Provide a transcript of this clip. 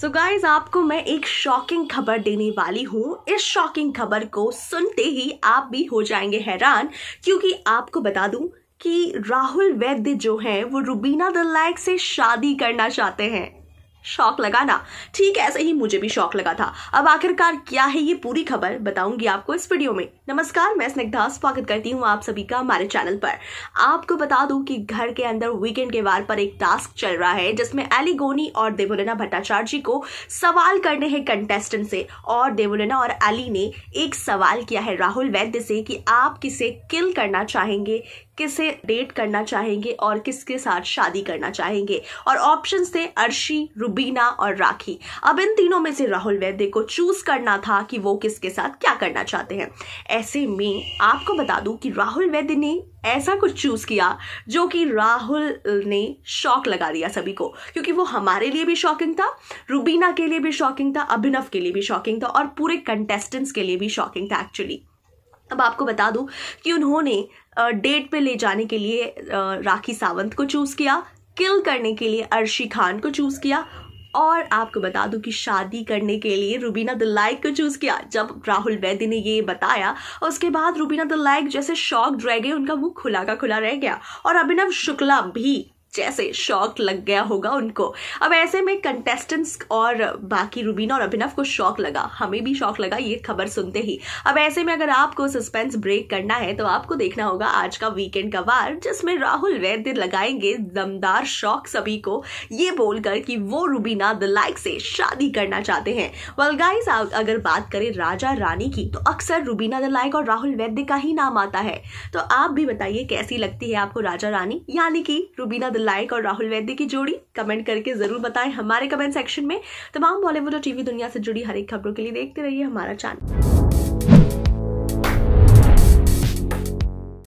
सो so guys आपको मैं एक शॉकिंग खबर देने वाली हूँ इस शॉकिंग खबर को सुनते ही आप भी हो जाएंगे हैरान क्योंकि आपको बता दूं कि राहुल वैद्य जो हैं वो रुबीना दलायक से शादी करना चाहते हैं शौक लगा ना ठीक ऐसे ही मुझे भी शौक लगा था अब आखिरकार क्या है ये पूरी खबर बताऊंगी आपको इस वीडियो में नमस्कार मैं स्निग्धा स्वागत करती हूँ आप सभी का हमारे चैनल पर आपको बता दूं कि घर के अंदर वीकेंड के वार पर एक टास्क चल रहा है जिसमें एलिगोनी और देवोलना भट्टाचार्य जी को सवाल करने हैं कंटेस्टेंट से और देवोलेना और एली ने एक सवाल किया है राहुल वैद्य से कि आप किसे किल करना चाहेंगे किसे डेट करना चाहेंगे और किसके साथ शादी करना चाहेंगे और ऑप्शन थे अर्शी रुबीना और राखी अब इन तीनों में से राहुल वैद्य को चूज करना था कि वो किसके साथ क्या करना चाहते हैं ऐसे में आपको बता दूं कि राहुल वैद्य ने ऐसा कुछ चूज किया जो कि राहुल ने शौक लगा दिया सभी को क्योंकि वो हमारे लिए भी शॉकिंग था रुबीना के लिए भी शॉकिंग था अभिनव के लिए भी शॉकिंग था और पूरे कंटेस्टेंट्स के लिए भी शॉकिंग था एक्चुअली अब आपको बता दूं कि उन्होंने डेट पे ले जाने के लिए राखी सावंत को चूज़ किया किल करने के लिए अर्शी खान को चूज़ किया और आपको बता दूं कि शादी करने के लिए रूबीना लाइक को चूज़ किया जब राहुल वैद्य ने ये बताया और उसके बाद रूबीना लाइक जैसे शौक रह गए उनका मुंह खुला का खुला रह गया और अभिनव शुक्ला भी जैसे शौक लग गया होगा उनको अब ऐसे में कंटेस्टेंट्स और बाकी रुबीना और अभिनव को शौक लगा हमें भी शौक लगा ये खबर सुनते ही अब ऐसे में अगर आपको सस्पेंस ब्रेक करना है तो आपको देखना होगा आज का वीकेंड का वार जिसमें राहुल वैद्य लगाएंगे दमदार शौक सभी को ये बोलकर कि वो रुबीना द लाइक से शादी करना चाहते हैं वेल अगर बात करें राजा रानी की तो अक्सर रुबीना द लाइक और राहुल वैद्य का ही नाम आता है तो आप भी बताइए कैसी लगती है आपको राजा रानी यानी कि रूबीना द लाइक और राहुल वैद्य की जोड़ी कमेंट करके ज़रूर बताएं हमारे कमेंट सेक्शन में तमाम बॉलीवुड और टीवी दुनिया से जुड़ी हर एक खबरों के लिए देखते रहिए हमारा चैनल